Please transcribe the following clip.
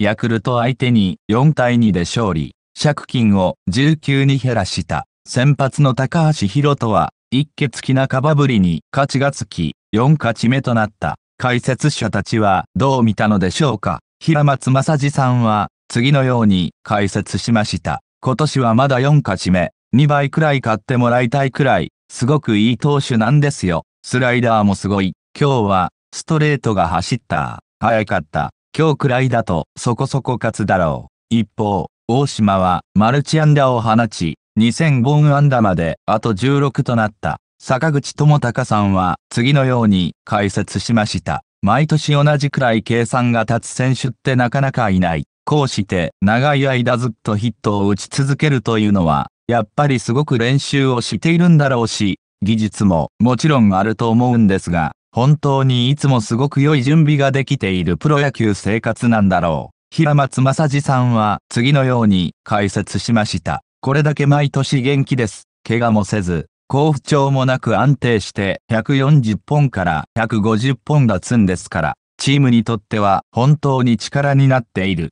ヤクルト相手に4対2で勝利、借金を19に減らした。先発の高橋宏人は、一血きなばぶりに勝ちがつき、4勝ち目となった。解説者たちはどう見たのでしょうか平松正治さんは、次のように解説しました。今年はまだ4勝ち目、2倍くらい買ってもらいたいくらい、すごくいい投手なんですよ。スライダーもすごい。今日は、ストレートが走った。早かった。今日くらいだとそこそこ勝つだろう。一方、大島はマルチアンダーを放ち、2 0 0 0アンダーまであと16となった。坂口智隆さんは次のように解説しました。毎年同じくらい計算が立つ選手ってなかなかいない。こうして長い間ずっとヒットを打ち続けるというのは、やっぱりすごく練習をしているんだろうし、技術ももちろんあると思うんですが、本当にいつもすごく良い準備ができているプロ野球生活なんだろう。平松正治さんは次のように解説しました。これだけ毎年元気です。怪我もせず、好不調もなく安定して140本から150本打つんですから、チームにとっては本当に力になっている。